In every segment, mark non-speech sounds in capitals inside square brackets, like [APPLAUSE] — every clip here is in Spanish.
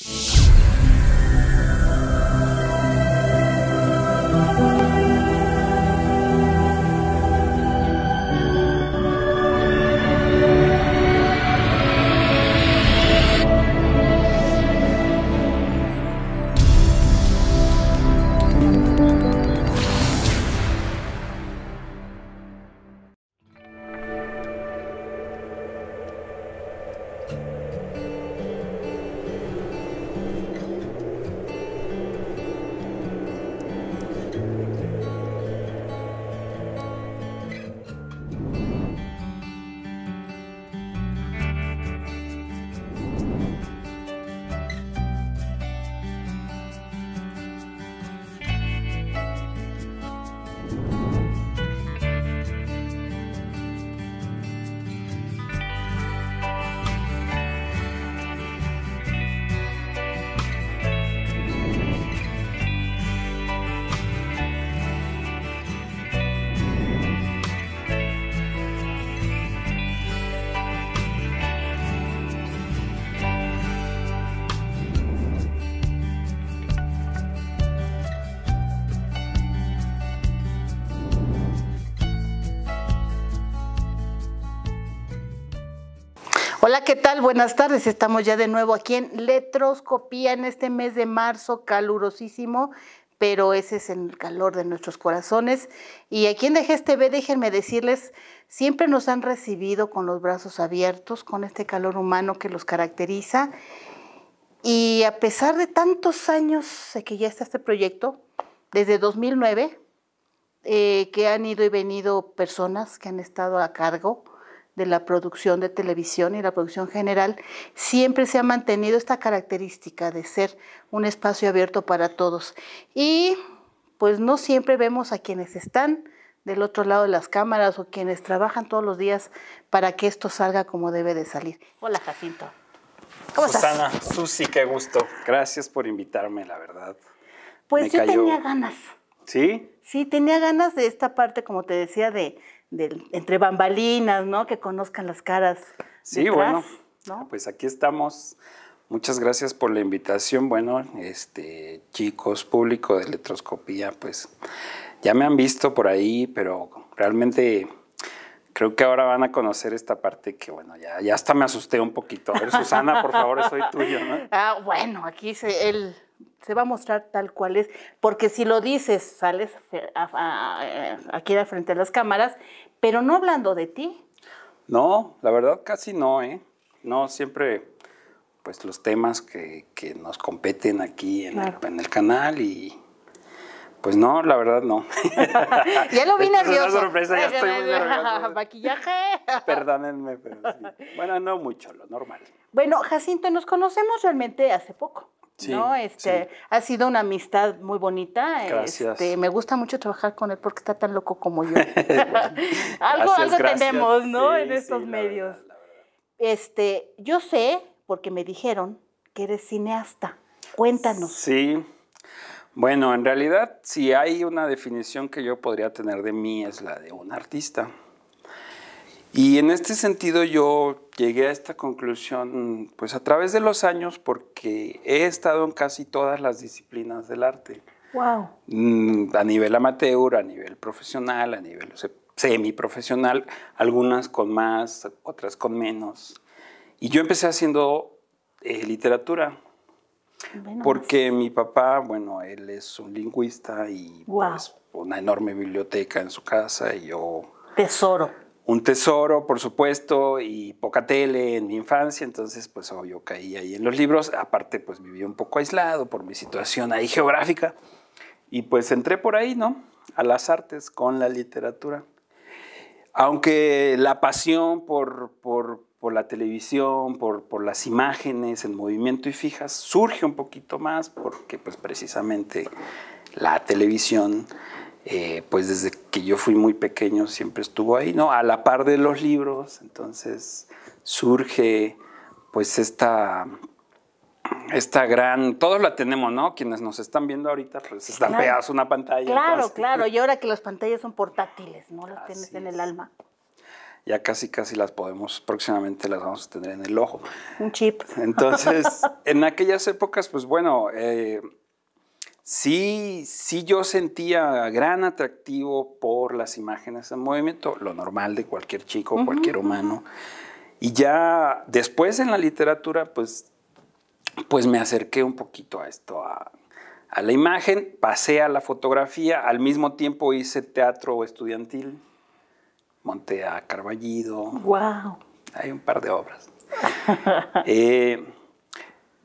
Thank you. Hola, ¿qué tal? Buenas tardes. Estamos ya de nuevo aquí en Letroscopía en este mes de marzo calurosísimo, pero ese es el calor de nuestros corazones. Y aquí en DGSTV, este déjenme decirles, siempre nos han recibido con los brazos abiertos, con este calor humano que los caracteriza. Y a pesar de tantos años que ya está este proyecto, desde 2009, eh, que han ido y venido personas que han estado a cargo, de la producción de televisión y la producción general, siempre se ha mantenido esta característica de ser un espacio abierto para todos. Y pues no siempre vemos a quienes están del otro lado de las cámaras o quienes trabajan todos los días para que esto salga como debe de salir. Hola Jacinto. ¿Cómo Susana, Susi, qué gusto. Gracias por invitarme, la verdad. Pues yo tenía ganas. ¿Sí? Sí, tenía ganas de esta parte, como te decía, de, entre bambalinas, ¿no? Que conozcan las caras. Sí, bueno. Pues aquí estamos. Muchas gracias por la invitación. Bueno, este, chicos, público de electroscopía, pues ya me han visto por ahí, pero realmente creo que ahora van a conocer esta parte que, bueno, ya, ya hasta me asusté un poquito. A ver, Susana, por favor, soy tuyo, ¿no? [LAUGHS] Ah, bueno, aquí se, el se va a mostrar tal cual es, porque si lo dices, sales aquí al frente de las cámaras, pero no hablando de ti. No, la verdad casi no, ¿eh? No, siempre pues los temas que, nos competen aquí en, el, canal y, pues no, la verdad no. [LAUGHS] ya lo vi nervioso. Es una sorpresa, [LAUGHS] Maquillaje. [LAUGHS] Perdónenme, pero sí. Bueno, no mucho, lo normal. Bueno, Jacinto, nos conocemos realmente hace poco. ¿no? Este, Ha sido una amistad muy bonita. Gracias. Este, me gusta mucho trabajar con él porque está tan loco como yo. [LAUGHS] [LAUGHS] algo algo tenemos, ¿no? en estos medios. Este, yo sé, porque me dijeron, que eres cineasta. Cuéntanos. Sí. Bueno, en realidad, si hay una definición que yo podría tener de mí es la de un artista. Y en este sentido yo llegué a esta conclusión pues a través de los años porque he estado en casi todas las disciplinas del arte. Wow. Mm, a nivel amateur, a nivel profesional, a nivel semiprofesional, algunas con más, otras con menos. Y yo empecé haciendo eh, literatura. porque mi papá, bueno, él es un lingüista y pues, una enorme biblioteca en su casa y yo... Tesoro un tesoro, por supuesto, y poca tele en mi infancia, entonces pues obvio, caí ahí en los libros, aparte pues viví un poco aislado por mi situación ahí geográfica, y pues entré por ahí, ¿no? A las artes con la literatura. Aunque la pasión por, la televisión, por, por las imágenes en movimiento y fijas, surge un poquito más porque pues precisamente la televisión eh, pues desde que yo fui muy pequeño siempre estuvo ahí, ¿no? A la par de los libros, entonces surge pues esta, esta gran, todos la tenemos, ¿no? Quienes nos están viendo ahorita, pues están pegados una pantalla. Claro, claro, y ahora que las pantallas son portátiles, ¿no? Las tienes en el alma. Ya casi, casi las podemos, próximamente las vamos a tener en el ojo. Un chip. Entonces, [LAUGHS] en aquellas épocas, pues bueno, eh, sí, sí yo sentía gran atractivo por las imágenes en movimiento, lo normal de cualquier chico, cualquier humano. Y ya después en la literatura, pues, pues me acerqué un poquito a esto, a, la imagen, pasé a la fotografía, al mismo tiempo hice teatro estudiantil, monté a Carballido. ¡Wow! Hay un par de obras. [LAUGHS] Eh,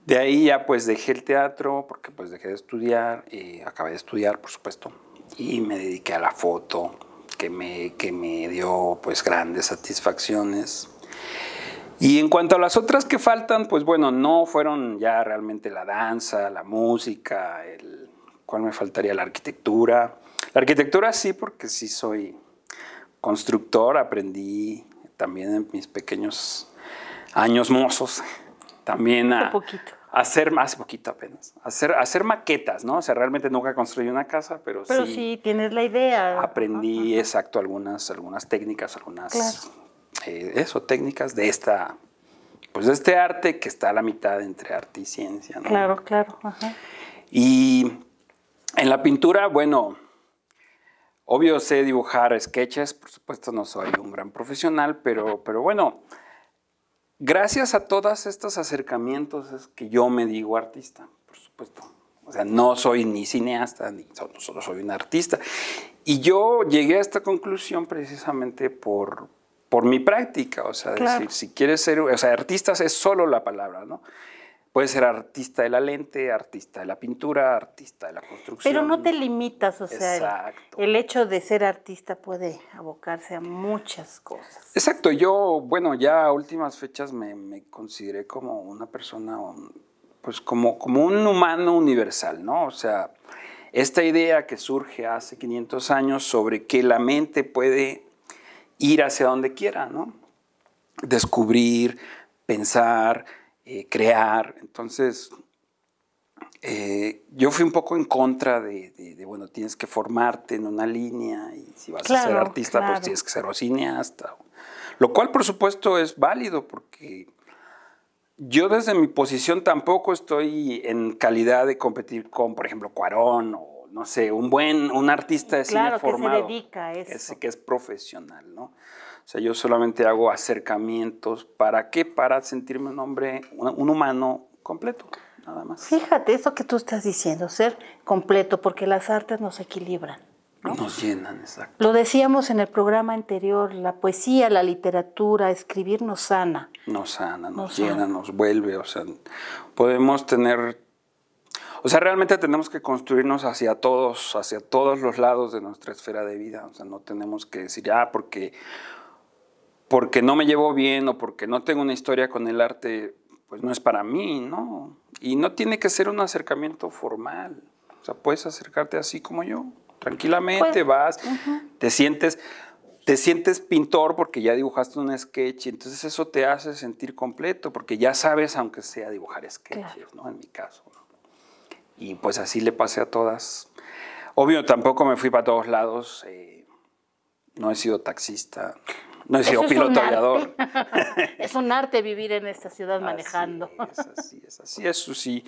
de ahí ya pues dejé el teatro porque pues dejé de estudiar, y acabé de estudiar por supuesto y me dediqué a la foto que me, que me dio pues grandes satisfacciones. Y en cuanto a las otras que faltan, pues bueno, no fueron ya realmente la danza, la música, el, ¿cuál me faltaría? La arquitectura. La arquitectura sí, porque sí soy constructor, aprendí también en mis pequeños años mozos también a, hacer más poquito apenas, hacer, hacer maquetas, ¿no? O sea, realmente nunca construí una casa, pero, sí. pero sí, tienes la idea. Aprendí, exacto, algunas, algunas técnicas, algunas, eh, eso, técnicas de esta, pues de este arte que está a la mitad entre arte y ciencia, ¿no? Claro, claro. Y en la pintura, bueno, obvio sé dibujar sketches, por supuesto no soy un gran profesional, pero, pero bueno, gracias a todos estos acercamientos es que yo me digo artista, por supuesto. O sea, no soy ni cineasta, ni solo, soy un artista. Y yo llegué a esta conclusión precisamente por, por mi práctica, o sea, decir, si quieres ser, o sea, artistas es solo la palabra, ¿no? Puedes ser artista de la lente, artista de la pintura, artista de la construcción. Pero no te limitas, o sea, el, hecho de ser artista puede abocarse a muchas cosas. Exacto, yo, bueno, ya a últimas fechas me, consideré como una persona, um, pues como, como un humano universal, ¿no? O sea, esta idea que surge hace 500 años sobre que la mente puede ir hacia donde quiera, ¿no? Descubrir, pensar, eh, crear. Entonces, eh, yo fui un poco en contra de, bueno, tienes que formarte en una línea y si vas a ser artista, pues tienes que ser o cineasta. Lo cual, por supuesto, es válido porque yo desde mi posición tampoco estoy en calidad de competir con, por ejemplo, Cuarón o no sé, un buen, un artista de claro, cine formado. Que se dedica a eso. es, que es profesional, ¿no? O sea, yo solamente hago acercamientos. ¿Para qué? Para sentirme un hombre, un, humano completo, nada más. Fíjate, eso que tú estás diciendo, ser completo, porque las artes nos equilibran. Nos llenan, exacto. Lo decíamos en el programa anterior, la poesía, la literatura, escribir nos sana. Nos sana, nos, llena, nos vuelve, o sea, podemos tener o sea, realmente tenemos que construirnos hacia todos, hacia todos los lados de nuestra esfera de vida. O sea, no tenemos que decir, ah, porque porque no me llevo bien o porque no tengo una historia con el arte, pues no es para mí, ¿no? Y no tiene que ser un acercamiento formal. O sea, puedes acercarte así como yo, tranquilamente, pues, vas, te sientes te sientes pintor porque ya dibujaste un sketch, y entonces eso te hace sentir completo, porque ya sabes, aunque sea dibujar sketches, ¿no? En mi caso. Y pues así le pasé a todas. Obvio, tampoco me fui para todos lados. Eh, no he sido taxista, no he sido piloto es [LAUGHS] es un arte vivir en esta ciudad manejando. Es, así es, así es,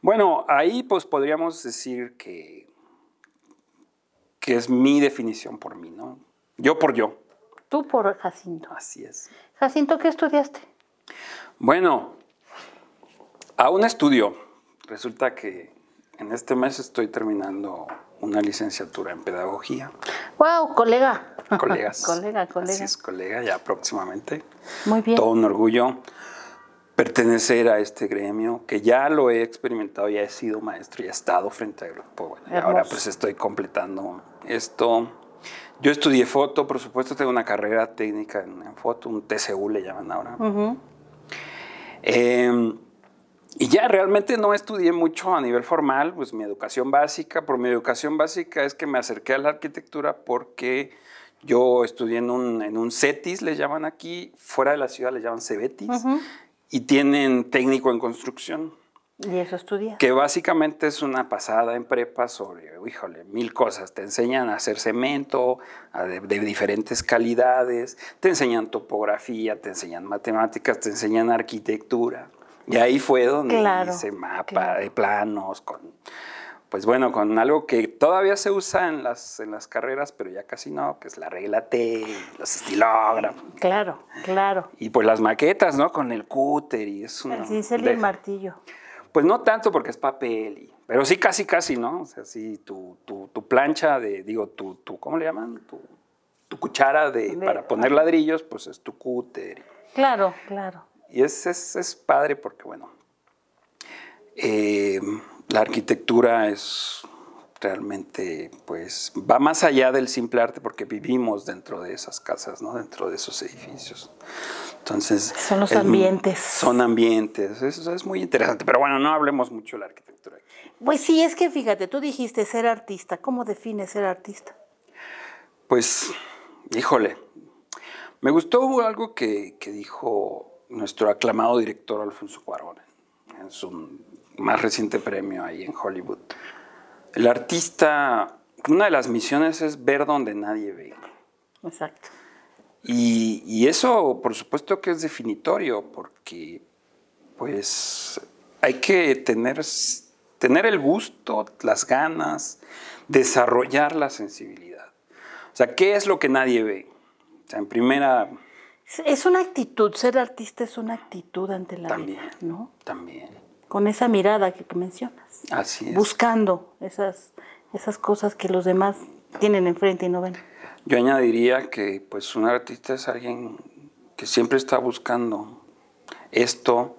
Bueno, ahí pues podríamos decir que, que es mi definición por mí, ¿no? Yo por yo. Tú por Jacinto. Así es. Jacinto, ¿qué estudiaste? Bueno, aún estudio. Resulta que en este mes estoy terminando una licenciatura en pedagogía. ¡Wow, colega! Colegas. [LAUGHS] colega, colega. Así es, colega, ya próximamente. Muy bien. Todo un orgullo pertenecer a este gremio, que ya lo he experimentado, ya he sido maestro, ya he estado frente al grupo. Bueno, ahora pues estoy completando esto. Yo estudié foto, por supuesto tengo una carrera técnica en, foto, un TCU le llaman ahora ya realmente no estudié mucho a nivel formal, pues mi educación básica, por mi educación básica es que me acerqué a la arquitectura porque yo estudié en un, CETIS, le llaman aquí, fuera de la ciudad le llaman CEBETIS, y tienen técnico en construcción. Y eso estudié. Que básicamente es una pasada en prepa sobre, híjole, mil cosas. Te enseñan a hacer cemento de, diferentes calidades, te enseñan topografía, te enseñan matemáticas, te enseñan arquitectura. Y ahí fue donde hice mapa de planos, con, pues bueno, con algo que todavía se usa en las, en las carreras, pero ya casi no, que es la regla T, los estilógrafos. Claro, claro. Y pues las maquetas, ¿no? Con el cúter y eso. El cincel y el martillo. Pues no tanto porque es papel, y, pero sí casi, casi, ¿no? O sea, sí, tu, tu, tu plancha de, digo, tu, tu, ¿cómo le llaman? Tu, cuchara de, para poner ladrillos, pues es tu cúter. Claro, claro. Y es, padre porque, bueno, eh, la arquitectura es realmente, pues, va más allá del simple arte porque vivimos dentro de esas casas, ¿no? Dentro de esos edificios. Entonces... Son los ambientes. Son ambientes. Eso es muy interesante. Pero bueno, no hablemos mucho de la arquitectura. Pues sí, es que fíjate, tú dijiste ser artista. ¿Cómo defines ser artista? Pues, híjole, me gustó algo que, que dijo nuestro aclamado director Alfonso Cuarón, en su más reciente premio ahí en Hollywood. El artista, una de las misiones es ver donde nadie ve. Exacto. Y, eso, por supuesto que es definitorio, porque pues hay que tener, tener el gusto, las ganas, desarrollar la sensibilidad. O sea, ¿qué es lo que nadie ve? O sea, en primera es una actitud, ser artista es una actitud ante la vida, ¿no? También. Con esa mirada que, tú mencionas. Así es. Buscando esas, esas cosas que los demás tienen enfrente y no ven. Yo añadiría que pues un artista es alguien que siempre está buscando esto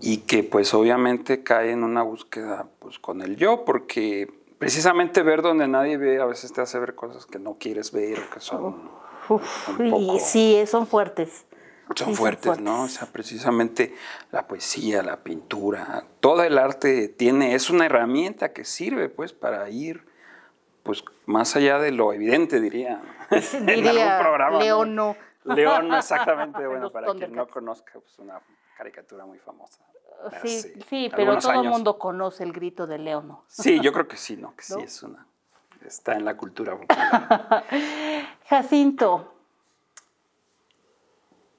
y que pues obviamente cae en una búsqueda pues con el yo porque precisamente ver donde nadie ve a veces te hace ver cosas que no quieres ver o que son y sí, son fuertes. Son, fuertes, ¿no? O sea, precisamente la poesía, la pintura, todo el arte tiene, es una herramienta que sirve pues para ir pues más allá de lo evidente, diría, [LAUGHS] diría León no. León, exactamente, [LAUGHS] bueno, para quien no conozca, pues una caricatura muy famosa. Sí, sí, pero todo el mundo conoce el grito de León. Sí, yo creo que sí, ¿no? Que sí es una, está en la cultura popular. [LAUGHS] Jacinto,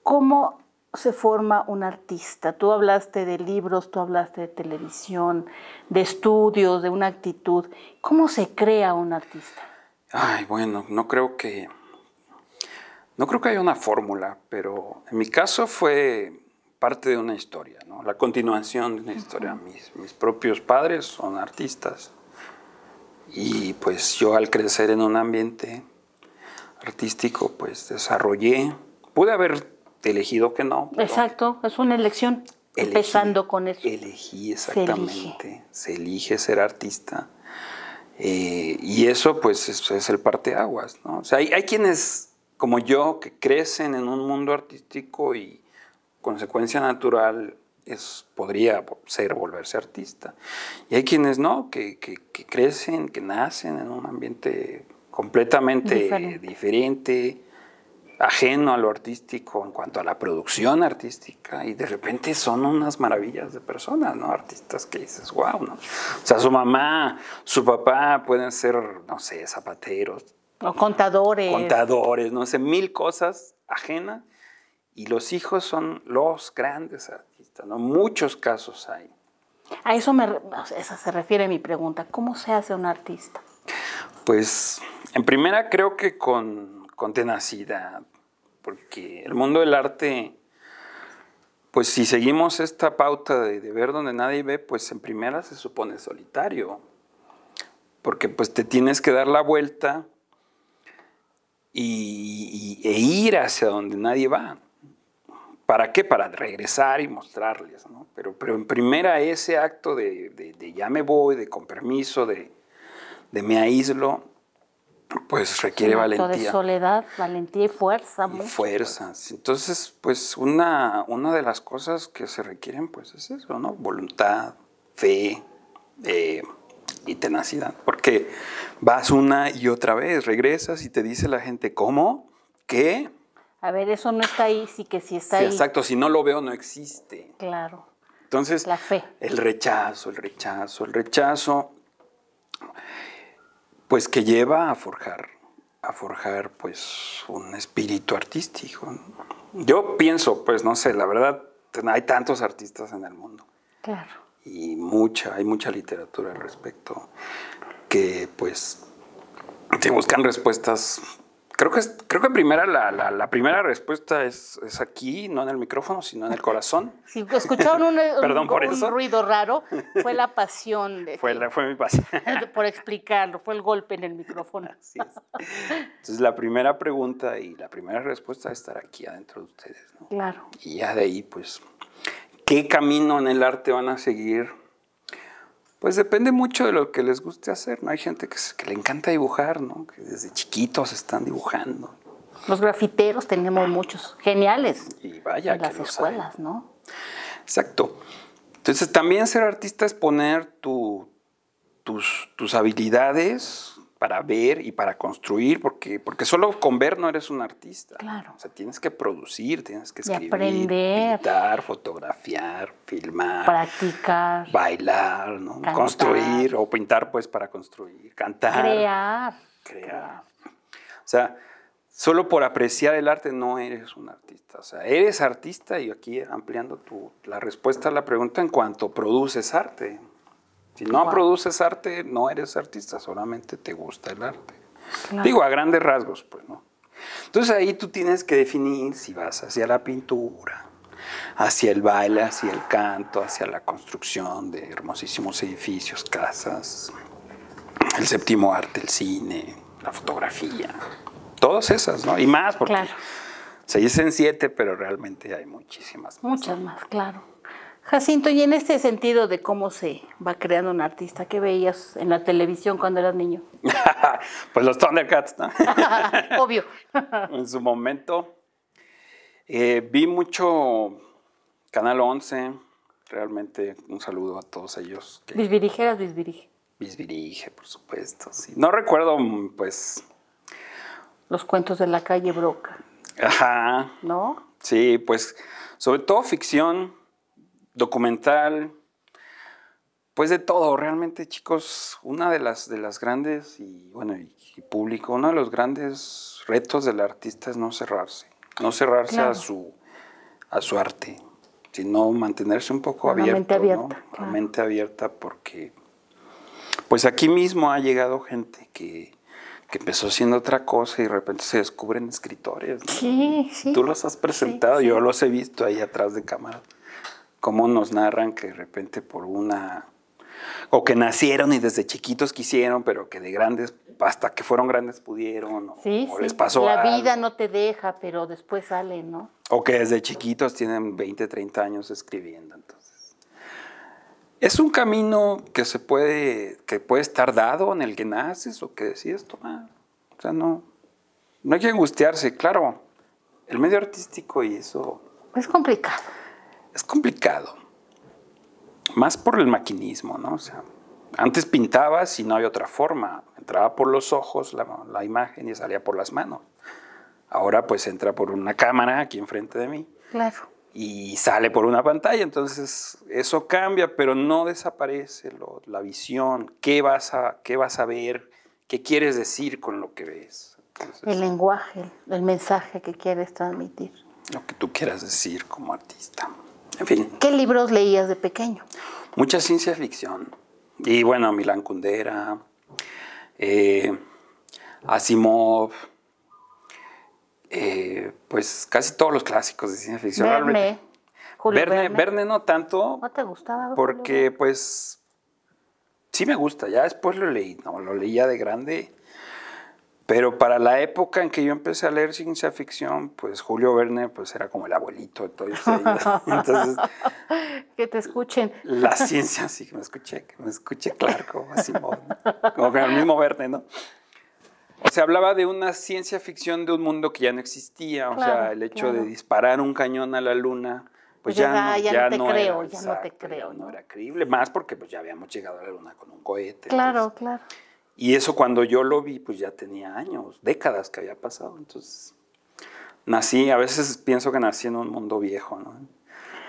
¿cómo se forma un artista? Tú hablaste de libros, tú hablaste de televisión, de estudios, de una actitud. ¿Cómo se crea un artista? Ay, bueno, no creo que no creo que haya una fórmula, pero en mi caso fue parte de una historia, ¿no? la continuación de una historia. Mis, mis, propios padres son artistas y pues yo al crecer en un ambiente artístico, pues desarrollé. Pude haber elegido que no. Exacto, es una elección. empezando con eso. Elegí exactamente. Se elige, ser artista. Eh, y eso, pues, es, el parteaguas, ¿no? O sea, hay, quienes, como yo, que crecen en un mundo artístico y consecuencia natural es, podría ser volverse artista. Y hay quienes no, que, que crecen, que nacen en un ambiente completamente diferente. ajeno a lo artístico en cuanto a la producción artística, y de repente son unas maravillas de personas, ¿no? Artistas que dices, wow, ¿no? O sea, su mamá, su papá pueden ser, no sé, zapateros. O contadores. Contadores, no sé, mil cosas ajenas, y los hijos son los grandes artistas, ¿no? Muchos casos hay. A eso, se refiere mi pregunta. ¿Cómo se hace un artista? Pues en primera creo que con, tenacidad, porque el mundo del arte, pues si seguimos esta pauta de, ver donde nadie ve, pues en primera se supone solitario, porque pues te tienes que dar la vuelta y, e ir hacia donde nadie va. ¿Para qué? Para regresar y mostrarles, ¿no? Pero, pero en primera ese acto de, ya me voy, de con permiso, de, de me aíslo, pues requiere valentía. de soledad, valentía y fuerza. Y fuerza. Entonces, pues una, una de las cosas que se requieren, pues es eso, ¿no? Voluntad, fe eh, y tenacidad. Porque vas una y otra vez, regresas y te dice la gente, ¿cómo? ¿Qué? A ver, eso no está ahí, sí que sí está ahí. Exacto, si no lo veo, no existe. Claro. Entonces, la fe. El rechazo, el rechazo, el rechazo pues que lleva a forjar, a forjar pues un espíritu artístico. Yo pienso, pues no sé, la verdad, hay tantos artistas en el mundo. Claro. Y mucha, hay mucha literatura al respecto que pues te buscan respuestas creo que, creo que primera, la, la, primera respuesta es, aquí, no en el micrófono, sino en el corazón. Si escucharon un, [LAUGHS] ruido raro, fue la [LAUGHS] pasión. De fue, mi pasión. [LAUGHS] por explicarlo, fue el golpe en el micrófono. Entonces, la primera pregunta y la primera respuesta es estar aquí adentro de ustedes. Claro. Y ya de ahí, pues, ¿qué camino en el arte van a seguir? Pues depende mucho de lo que les guste hacer, ¿no? Hay gente que, le encanta dibujar, ¿no? Que desde chiquitos están dibujando. Los grafiteros tenemos muchos, geniales. Y vaya, en las escuelas, ¿no? Exacto. Entonces también ser artista es poner tus, tus habilidades para ver y para construir, porque, porque solo con ver no eres un artista. Claro. O sea, tienes que producir, tienes que escribir, pintar, fotografiar, filmar, practicar, bailar, construir o pintar pues para construir, cantar, crear. Crear. O sea, solo por apreciar el arte no eres un artista. O sea, eres artista y aquí ampliando tu, la respuesta a la pregunta en cuanto produces arte. Si no produces arte, no eres artista, solamente te gusta el arte. Digo, a grandes rasgos, pues, ¿no? Entonces ahí tú tienes que definir si vas hacia la pintura, hacia el baile, hacia el canto, hacia la construcción de hermosísimos edificios, casas, el séptimo arte, el cine, la fotografía, todas esas, ¿no? Y más, porque claro. se dicen siete, pero realmente hay muchísimas. Muchas más claro. Jacinto, y en este sentido de cómo se va creando un artista, ¿qué veías en la televisión cuando eras niño? [LAUGHS] pues los Thundercats, ¿no? [LAUGHS] Obvio. [LAUGHS] en su momento eh, vi mucho Canal 11, realmente un saludo a todos ellos. Que... eras Bisbirige? por supuesto, sí. No recuerdo, pues... Los cuentos de la calle Broca. Ajá. ¿No? Sí, pues sobre todo ficción documental, pues de todo, realmente chicos, una de las, de las grandes, y bueno, y, público, uno de los grandes retos del artista es no cerrarse, no cerrarse a, su, a su arte, sino mantenerse un poco abierto, mente abierta, mente abierta, porque pues aquí mismo ha llegado gente que, empezó haciendo otra cosa y de repente se descubren escritores. Sí, sí. Tú los has presentado, yo los he visto ahí atrás de cámara cómo nos narran que de repente por una o que nacieron y desde chiquitos quisieron, pero que de grandes, hasta que fueron grandes pudieron, o, sí, o les pasó La vida no te deja, pero después sale, ¿no? O que desde chiquitos tienen 20, 30 años escribiendo, entonces. Es un camino que se puede, que puede estar dado en el que naces o que decides tomar. O sea, no, no hay que angustiarse, claro. El medio artístico y eso... Es complicado es complicado. Más por el maquinismo, ¿no? O sea, antes pintabas y no había otra forma. Entraba por los ojos la, imagen y salía por las manos. Ahora pues entra por una cámara aquí enfrente de mí. Claro. Y sale por una pantalla. Entonces eso cambia, pero no desaparece la visión. ¿Qué vas, a, ¿Qué vas a ver? ¿Qué quieres decir con lo que ves? el lenguaje, el mensaje que quieres transmitir. Lo que tú quieras decir como artista. ¿Qué libros leías de pequeño? Mucha ciencia ficción. Y bueno, Milán Kundera, eh, Asimov, eh, pues casi todos los clásicos de ciencia ficción. Verne, no tanto. ¿No te gustaba? Porque pues sí me gusta, ya después lo leí, no, lo leía de grande pero para la época en que yo empecé a leer ciencia ficción, pues Julio Verne pues era como el abuelito de todo [LAUGHS] Entonces, que te escuchen. La ciencia, sí, que me escuché, que me escuche claro, como así, como el mismo Verne, ¿no? O sea, hablaba de una ciencia ficción de un mundo que ya no existía, o sea, el hecho de disparar un cañón a la luna, pues, pues ya, no, ya, no te creo, ya no te creo. ¿no? era creíble, más porque pues ya habíamos llegado a la luna con un cohete. Claro, claro. Y eso cuando yo lo vi, pues ya tenía años, décadas que había pasado. Entonces, nací, a veces pienso que nací en un mundo viejo, ¿no?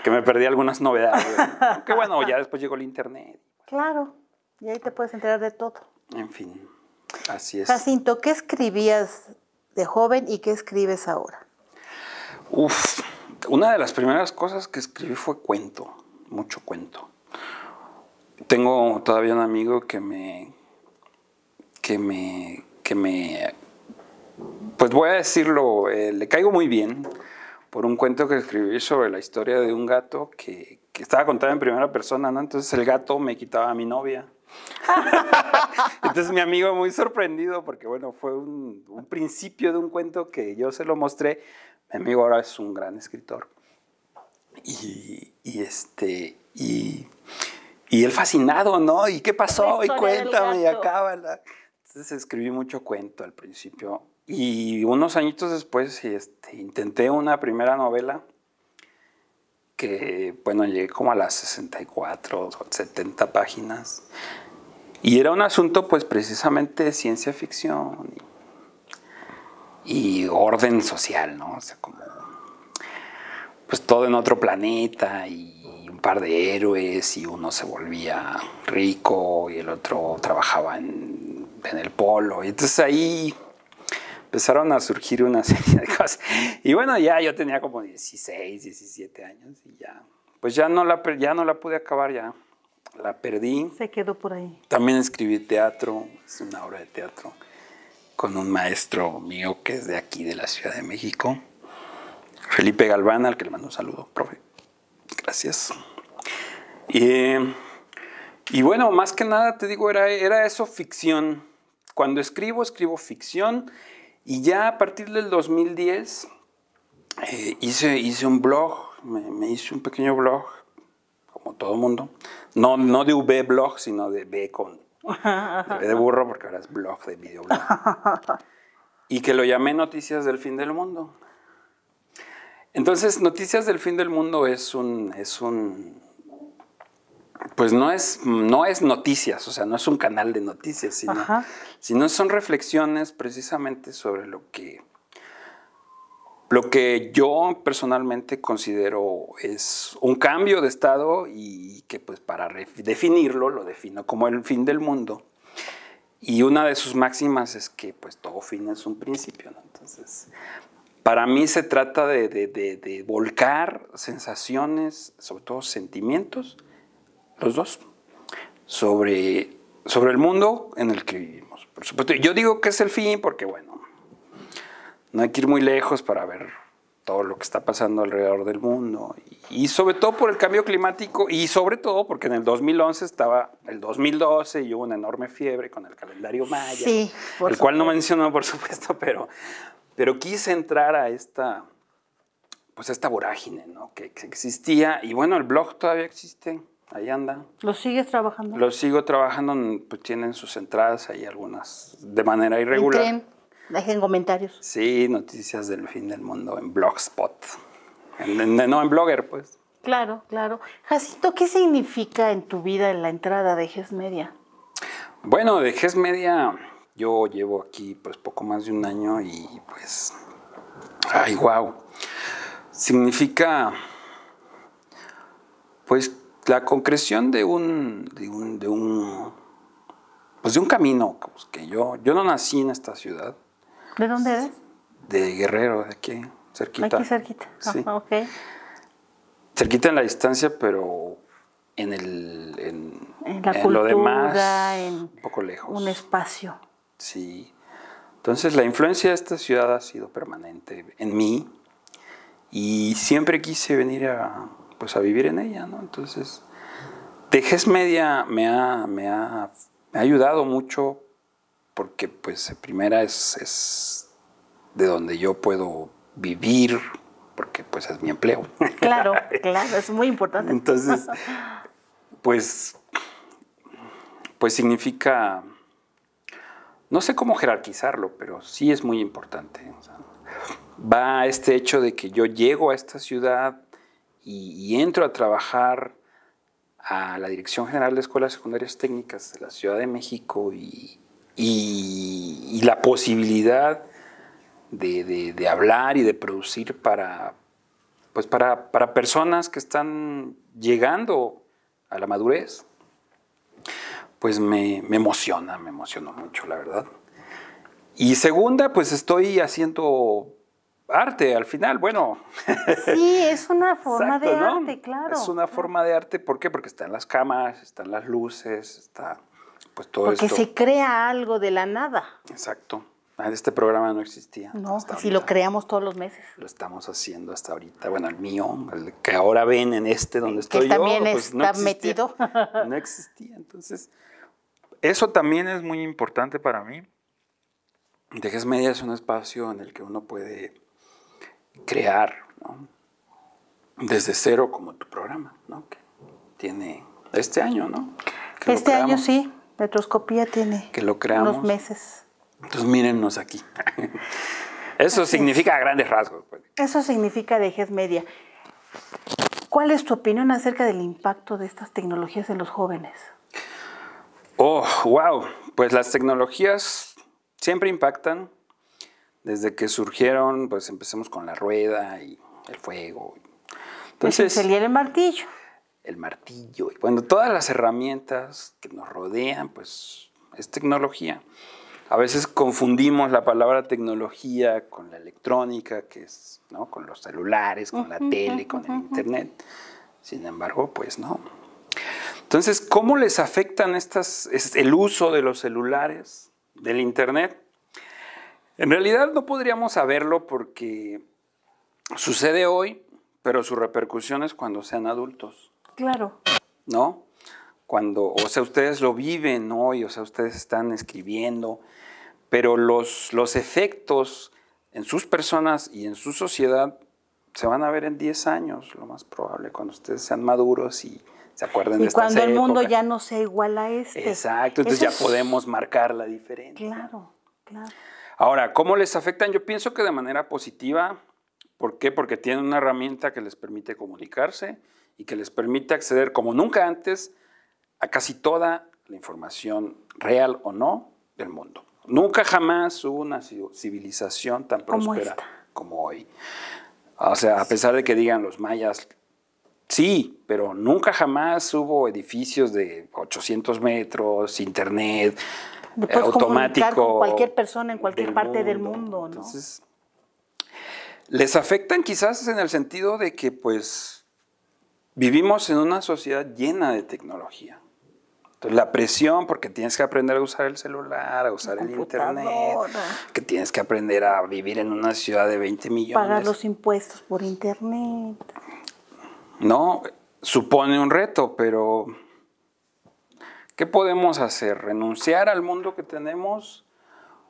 Que me perdí algunas novedades. [LAUGHS] que bueno, ya después llegó el internet. Claro, y ahí te puedes enterar de todo. En fin, así es. Jacinto, ¿qué escribías de joven y qué escribes ahora? Uf, una de las primeras cosas que escribí fue cuento, mucho cuento. Tengo todavía un amigo que me que me, que me, pues voy a decirlo, eh, le caigo muy bien por un cuento que escribí sobre la historia de un gato que, estaba contado en primera persona, ¿no? Entonces el gato me quitaba a mi novia. [LAUGHS] Entonces mi amigo muy sorprendido porque bueno, fue un, principio de un cuento que yo se lo mostré. Mi amigo ahora es un gran escritor. Y, y este, y, y él fascinado, ¿no? ¿Y qué pasó? Y cuéntame, y acábala escribí mucho cuento al principio y unos añitos después este, intenté una primera novela que, bueno, llegué como a las 64 o 70 páginas. Y era un asunto, pues, precisamente de ciencia ficción y, orden social, ¿no? O sea, como, pues, todo en otro planeta y un par de héroes y uno se volvía rico y el otro trabajaba en en el polo. Y entonces ahí empezaron a surgir una [LAUGHS] serie de cosas. Y bueno, ya yo tenía como 16, 17 años y ya, pues ya no la, ya no la pude acabar ya. La perdí. Se quedó por ahí. También escribí teatro, es una obra de teatro, con un maestro mío que es de aquí, de la Ciudad de México, Felipe Galván, al que le mando un saludo, profe. Gracias. Y, bueno, más que nada, te digo, era, era eso ficción cuando escribo, escribo ficción y ya a partir del 2010 eh, hice, hice un blog, me, hice un pequeño blog, como todo mundo, no, no de V blog, sino de B con de, de burro, porque ahora es blog de videoblog. [LAUGHS] y que lo llamé Noticias del Fin del Mundo. Entonces, Noticias del Fin del Mundo es un, es un pues no es, noticias, o sea, no es un canal de noticias, sino, son reflexiones precisamente sobre lo que, lo que yo personalmente considero es un cambio de estado y que pues para definirlo lo defino como el fin del mundo. Y una de sus máximas es que pues todo fin es un principio, Entonces, para mí se trata de, de volcar sensaciones, sobre todo sentimientos, los dos, sobre, sobre el mundo en el que vivimos. Por supuesto, yo digo que es el fin porque, bueno, no hay que ir muy lejos para ver todo lo que está pasando alrededor del mundo. Y sobre todo por el cambio climático y sobre todo porque en el 2011 estaba el 2012 y hubo una enorme fiebre con el calendario maya, sí, el cual no menciono por supuesto, pero, pero quise entrar a esta, pues a esta vorágine ¿no? que, que existía. Y bueno, el blog todavía existe ahí anda. ¿Lo sigues trabajando? Lo sigo trabajando, pues tienen sus entradas ahí algunas de manera irregular. qué? dejen comentarios. Sí, noticias del fin del mundo en Blogspot. no en Blogger, pues. Claro, claro. Jacinto, ¿qué significa en tu vida la entrada de GES Media? Bueno, de GES Media yo llevo aquí pues poco más de un año y pues... ¡Ay, wow! Significa pues la concreción de un, pues de un camino pues, que yo, yo no nací en esta ciudad. ¿De dónde eres? De Guerrero, de aquí, cerquita. Aquí cerquita, Cerquita en la distancia, pero en, el, en, en, la lo demás, un poco lejos. Un espacio. Sí. Entonces la influencia de esta ciudad ha sido permanente en mí y siempre quise venir a, pues a vivir en ella, ¿no? Entonces, Dejes Media me ha, me ha, ayudado mucho porque pues primera es, es de donde yo puedo vivir, porque pues es mi empleo. [LAUGHS] Claro, claro, es muy importante. Entonces, pues, pues significa, no sé cómo jerarquizarlo, pero sí es muy importante. va este hecho de que yo llego a esta ciudad y, entro a trabajar a la Dirección General de Escuelas Secundarias Técnicas de la Ciudad de México y, la posibilidad de, hablar y de producir para, pues para, personas que están llegando a la madurez, pues me, emociona, me emociona mucho, la verdad. Y segunda, pues estoy haciendo arte al final, bueno. Sí, es una [LAUGHS] forma de arte, claro. Es una forma de arte, ¿por qué? Porque están las camas están las luces, está pues todo Porque se crea algo de la nada. Exacto. En ah, Este programa no existía. No, si pues, lo creamos todos los meses. Lo estamos haciendo hasta ahorita. Bueno, el mío, el que ahora ven en este donde estoy que también pues, está metido. [LAUGHS] No existía. Entonces, eso también es muy importante para mí. Dejes Media es un espacio en el que uno puede crear ¿no? desde cero como tu programa, ¿no? tiene este año, ¿no? este año sí, Metroscopía tiene que lo unos meses. Entonces mírennos aquí. [LAUGHS] Pues. Eso significa grandes rasgos. Eso significa dejez media. ¿Cuál es tu opinión acerca del impacto de estas tecnologías en los jóvenes? Oh, wow. Pues las tecnologías siempre impactan desde que surgieron, pues empecemos con la rueda y el fuego. Entonces, sería el martillo. El martillo. Y bueno, todas las herramientas que nos rodean, pues es tecnología. A veces confundimos la palabra tecnología con la electrónica, que es, ¿no? Con los celulares, con la tele, con el internet. Sin embargo, pues no. Entonces, ¿cómo les afectan estas, el uso de los celulares, del internet? En realidad no podríamos saberlo porque sucede hoy, pero su repercusión es cuando sean adultos. Claro. ¿No? Cuando, o sea, ustedes lo viven hoy, o sea, ustedes están escribiendo, pero los, los efectos en sus personas y en su sociedad se van a ver en 10 años, lo más probable, cuando ustedes sean maduros y se acuerden y cuando el mundo ya no sea igual a este. Exacto, entonces ya podemos marcar la diferencia. Claro, claro. Ahora, ¿cómo les afectan? Yo pienso que de manera positiva. ¿Por qué? Porque tienen una herramienta que les permite comunicarse y que les permite acceder como nunca antes a casi toda la información real o no del mundo. Nunca jamás hubo una civilización tan próspera como hoy. O sea, a pesar de que digan los mayas, sí, pero nunca jamás hubo edificios de 800 metros, internet, eh, automático. cualquier persona en cualquier parte del mundo, ¿no? Entonces, les afectan quizás en el sentido de que pues vivimos en una sociedad llena de tecnología. Entonces, la presión, porque tienes que aprender a usar el celular, a usar el internet, que tienes que aprender a vivir en una ciudad de 20 millones. Pagar los impuestos por internet. No, supone un reto, pero ¿Qué podemos hacer? ¿Renunciar al mundo que tenemos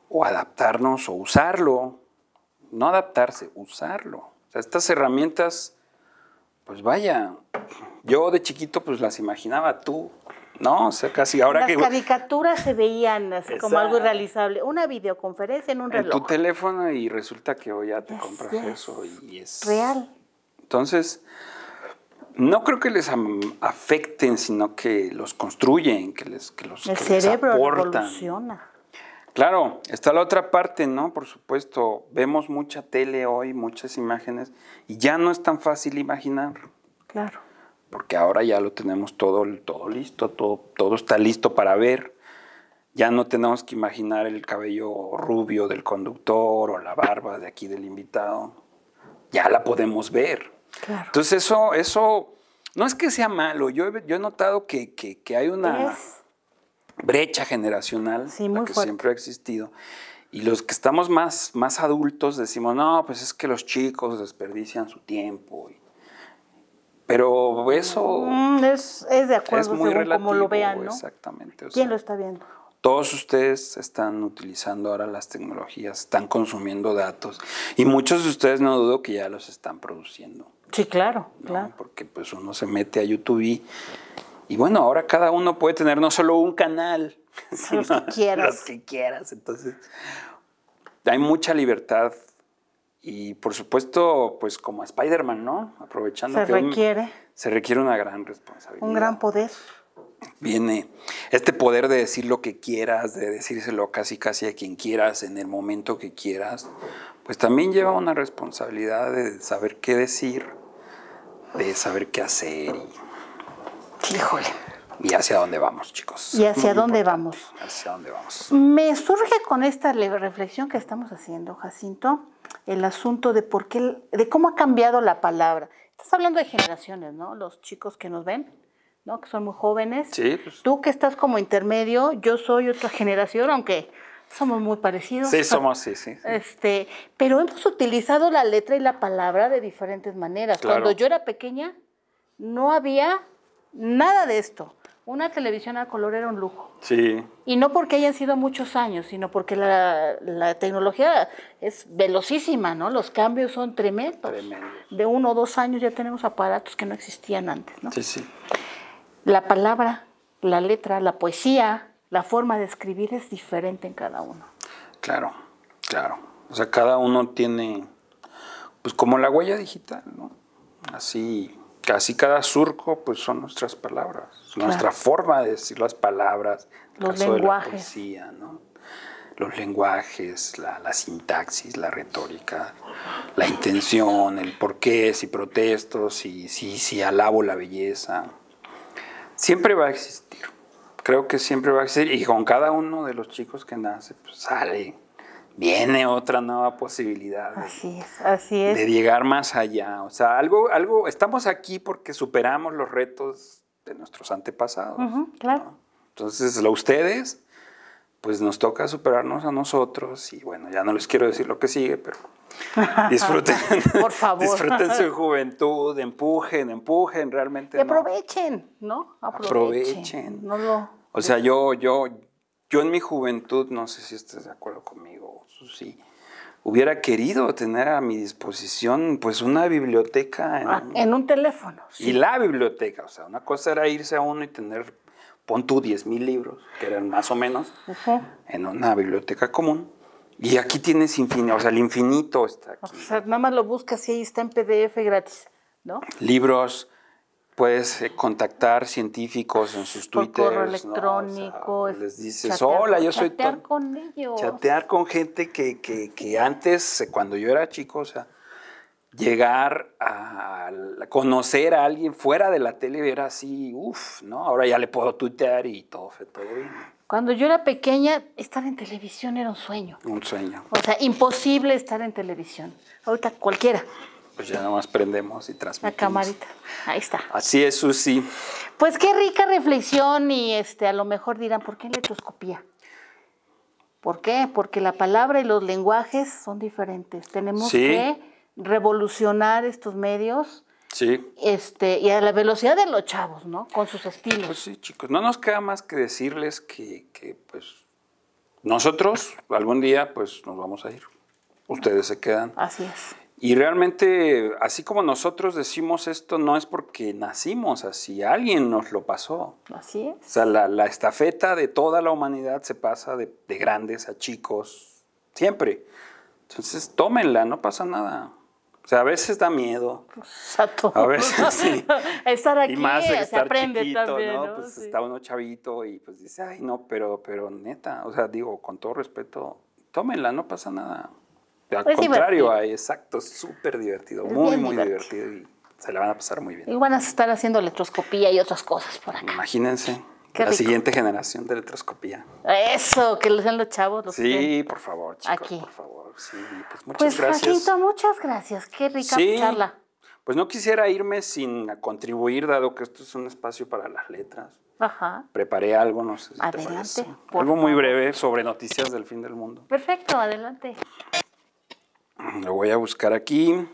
o adaptarnos o usarlo? No adaptarse, usarlo. O sea, estas herramientas, pues vaya, yo de chiquito pues las imaginaba tú, ¿no? O sea, casi ahora que... Las caricaturas se veían así como algo irrealizable. Una videoconferencia en un reloj. En tu teléfono y resulta que hoy ya te compras eso y es... Real. Entonces, no creo que les afecten, sino que los construyen, que les que los El cerebro les aportan. Claro, está la otra parte, ¿no? Por supuesto, vemos mucha tele hoy, muchas imágenes, y ya no es tan fácil imaginar. Claro. Porque ahora ya lo tenemos todo, todo listo, todo, todo está listo para ver. Ya no tenemos que imaginar el cabello rubio del conductor o la barba de aquí del invitado. Ya la podemos ver. Entonces eso, eso no es que sea malo, yo he, notado que, hay una brecha generacional que siempre ha existido. Y los que estamos más, adultos decimos, no, pues es que los chicos desperdician su tiempo. pero eso mm, es, de acuerdo muy lo vean, Exactamente. ¿Quién lo está viendo? Todos ustedes están utilizando ahora las tecnologías, están consumiendo datos y muchos de ustedes no dudo que ya los están produciendo. Sí, claro, claro. Porque pues uno se mete a YouTube y, y, bueno, ahora cada uno puede tener no solo un canal, [LAUGHS] sino los que quieras. Los que quieras. Entonces, hay mucha libertad y por supuesto, pues como Spider-Man, ¿no? Aprovechando se requiere. se requiere una gran responsabilidad. Un gran poder. Viene este poder de decir lo que quieras, de decírselo casi casi a quien quieras, en el momento que quieras, pues también lleva una responsabilidad de saber qué decir, de saber qué hacer y... Híjole. Y hacia dónde vamos, chicos. Y hacia dónde vamos. Hacia dónde vamos. Me surge con esta reflexión que estamos haciendo, Jacinto, el asunto de por qué, de cómo ha cambiado la palabra. Estás hablando de generaciones, ¿no? Los chicos que nos ven. ¿no? que son muy jóvenes. Sí, pues. Tú que estás como intermedio, yo soy otra generación, aunque somos muy parecidos. Sí, somos, sí, sí, Este, pero hemos utilizado la letra y la palabra de diferentes maneras. Cuando yo era pequeña, no había nada de esto. Una televisión a color era un lujo. Sí. Y no porque hayan sido muchos años, sino porque la, tecnología es velocísima, ¿no? Los cambios son tremendos. Tremendo. De uno o dos años ya tenemos aparatos que no existían antes, ¿no? Sí, sí. La palabra, la letra, la poesía, la forma de escribir es diferente en cada uno. Claro, claro. O sea, cada uno tiene, pues como la huella digital, ¿no? Así, casi cada surco, pues son nuestras palabras, nuestra forma de decir las palabras, los lenguajes. la poesía, ¿no? Los lenguajes, la, la sintaxis, la retórica, la intención, el por qué, si protesto, si, si, si alabo la belleza. Siempre va a existir creo que siempre va a ser, y con cada uno de los chicos que nace pues sale viene otra nueva posibilidad. Así es, así es. De llegar más allá. O sea, algo, algo, estamos aquí porque superamos los retos de nuestros antepasados. claro. Entonces, lo ustedes, pues nos toca superarnos a nosotros y bueno, ya no les quiero decir lo que sigue, pero [LAUGHS] Disfruten. Por favor. disfruten su juventud, empujen, empujen, realmente. aprovechen, ¿no? Aprovechen. O sea, yo, yo, yo en mi juventud, no sé si estás de acuerdo conmigo, Susi, hubiera querido tener a mi disposición pues una biblioteca. En, ah, un teléfono. Y la biblioteca, o sea, una cosa era irse a uno y tener, pon tú 10 mil libros, que eran más o menos, en una biblioteca común. Y aquí tienes infinito, o sea, el infinito está O sea, nada más lo buscas y ahí está en PDF gratis, ¿no? Libros, puedes eh, contactar científicos en sus Twitter correo electrónico. les dices, hola, yo soy... Chatear con ellos. Chatear con gente que, antes, eh, cuando yo era chico, o sea, llegar a conocer a alguien fuera de la tele era así, uff, ¿no? Ahora ya le puedo tuitear y todo, todo bien. Cuando yo era pequeña, estar en televisión era un sueño. Un sueño. O sea, imposible estar en televisión. Ahorita cualquiera. Pues ya nada más prendemos y transmitimos. La camarita. Ahí está. Así es, Susi. Pues qué rica reflexión y este, a lo mejor dirán, ¿por qué letroscopía? ¿Por qué? Porque la palabra y los lenguajes son diferentes. Tenemos que revolucionar estos medios Sí. Este, y a la velocidad de los chavos, ¿no? Con sus pues estilos. Pues sí, chicos, no nos queda más que decirles que, que pues, nosotros algún día, pues, nos vamos a ir. Ustedes se quedan. Así es. Y realmente, así como nosotros decimos esto, no es porque nacimos así, alguien nos lo pasó. Así es. O sea, la, la estafeta de toda la humanidad se pasa de, de grandes a chicos, siempre. Entonces, tómenla, no pasa nada. O sea, a veces da miedo. Pues, a, veces sí. [LAUGHS] estar aquí y estar aprende chiquito, ¿no? Pues está uno chavito y pues dice, ay, no, pero, pero neta, o sea, digo, con todo respeto, tómenla, no pasa nada. Al contrario, hay, exacto, súper divertido, muy, muy divertido. y se la van a pasar muy bien. Y van a estar haciendo electroscopía y otras cosas por acá. Imagínense la siguiente generación de Letrascopía. Eso, que lo sean los chavos. sí, por favor, chicos, aquí. por favor. Sí, pues muchas pues, gracias. muchas gracias. Qué rica charla. Pues no quisiera irme sin contribuir, dado que esto es un espacio para las letras. Ajá. Preparé algo, no sé si adelante, Algo muy breve sobre noticias del fin del mundo. Perfecto, adelante. Lo voy a buscar aquí.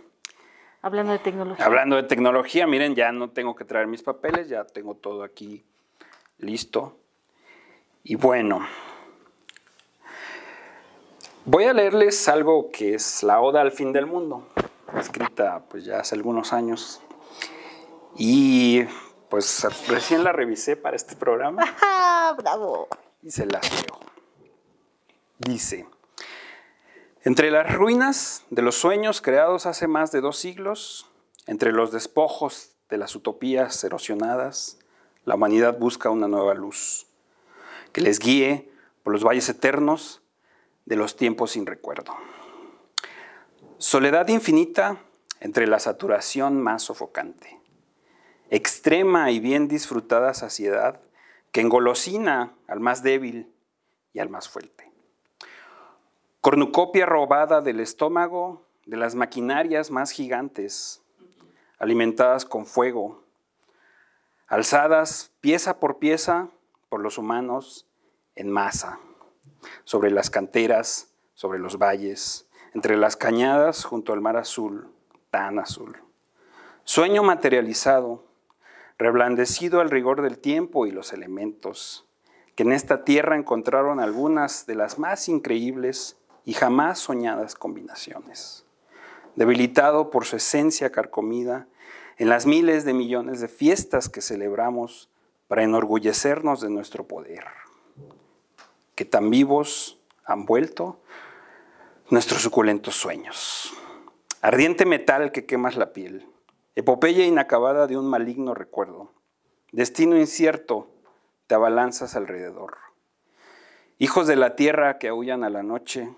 Hablando de tecnología. Hablando de tecnología, miren, ya no tengo que traer mis papeles, ya tengo todo aquí Listo. Y bueno, voy a leerles algo que es la Oda al fin del mundo, escrita pues ya hace algunos años. Y pues recién la revisé para este programa. [LAUGHS] Ah, ¡Bravo! Y se la leo. Dice, entre las ruinas de los sueños creados hace más de dos siglos, entre los despojos de las utopías erosionadas, la humanidad busca una nueva luz que les guíe por los valles eternos de los tiempos sin recuerdo. Soledad infinita entre la saturación más sofocante, extrema y bien disfrutada saciedad que engolosina al más débil y al más fuerte. Cornucopia robada del estómago de las maquinarias más gigantes, alimentadas con fuego, alzadas pieza por pieza por los humanos en masa, sobre las canteras, sobre los valles, entre las cañadas junto al mar azul, tan azul. Sueño materializado, reblandecido al rigor del tiempo y los elementos, que en esta tierra encontraron algunas de las más increíbles y jamás soñadas combinaciones. Debilitado por su esencia carcomida, en las miles de millones de fiestas que celebramos para enorgullecernos de nuestro poder, que tan vivos han vuelto nuestros suculentos sueños. Ardiente metal que quemas la piel, epopeya inacabada de un maligno recuerdo, destino incierto, te abalanzas alrededor. Hijos de la tierra que aullan a la noche,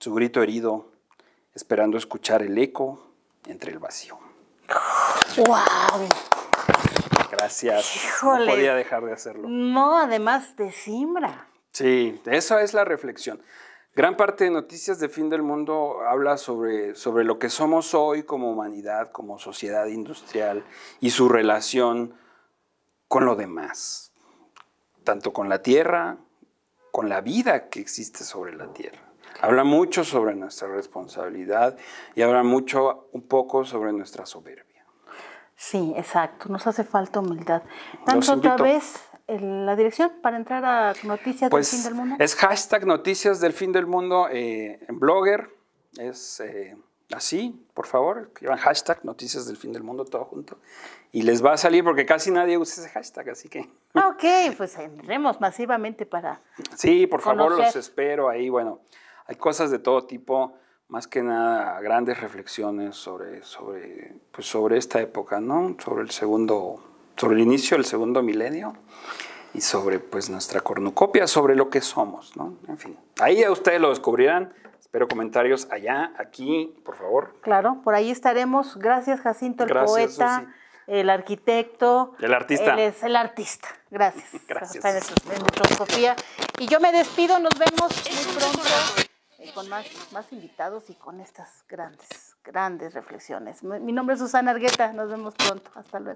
su grito herido, esperando escuchar el eco entre el vacío. ¡Wow! Gracias. Híjole. No podía dejar de hacerlo. No, además de simbra. Sí, esa es la reflexión. Gran parte de Noticias de Fin del Mundo habla sobre, sobre lo que somos hoy como humanidad, como sociedad industrial y su relación con lo demás, tanto con la Tierra, con la vida que existe sobre la Tierra. Habla mucho sobre nuestra responsabilidad y habla mucho un poco sobre nuestra soberbia. Sí, exacto. Nos hace falta humildad. Danos otra vez la dirección para entrar a Noticias del pues, Fin del Mundo. Es hashtag Noticias del Fin del Mundo eh, en Blogger. Es eh, así, por favor. Llevan hashtag Noticias del Fin del Mundo todo junto. Y les va a salir porque casi nadie usa ese hashtag, así que. Ah, ok, pues entremos masivamente para. Sí, por favor, los espero ahí. Bueno, hay cosas de todo tipo más que nada grandes reflexiones sobre, sobre, pues sobre esta época, ¿no? sobre, el segundo, sobre el inicio del segundo milenio y sobre pues, nuestra cornucopia, sobre lo que somos. ¿no? En fin, ahí ya ustedes lo descubrirán. Espero comentarios allá, aquí, por favor. Claro, por ahí estaremos. Gracias, Jacinto, el poeta. el arquitecto. El artista. es el artista. Gracias. Gracias. en, Y yo me despido, nos vemos muy pronto con más, más invitados y con estas grandes, grandes reflexiones. Mi nombre es Susana Argueta, nos vemos pronto, hasta luego.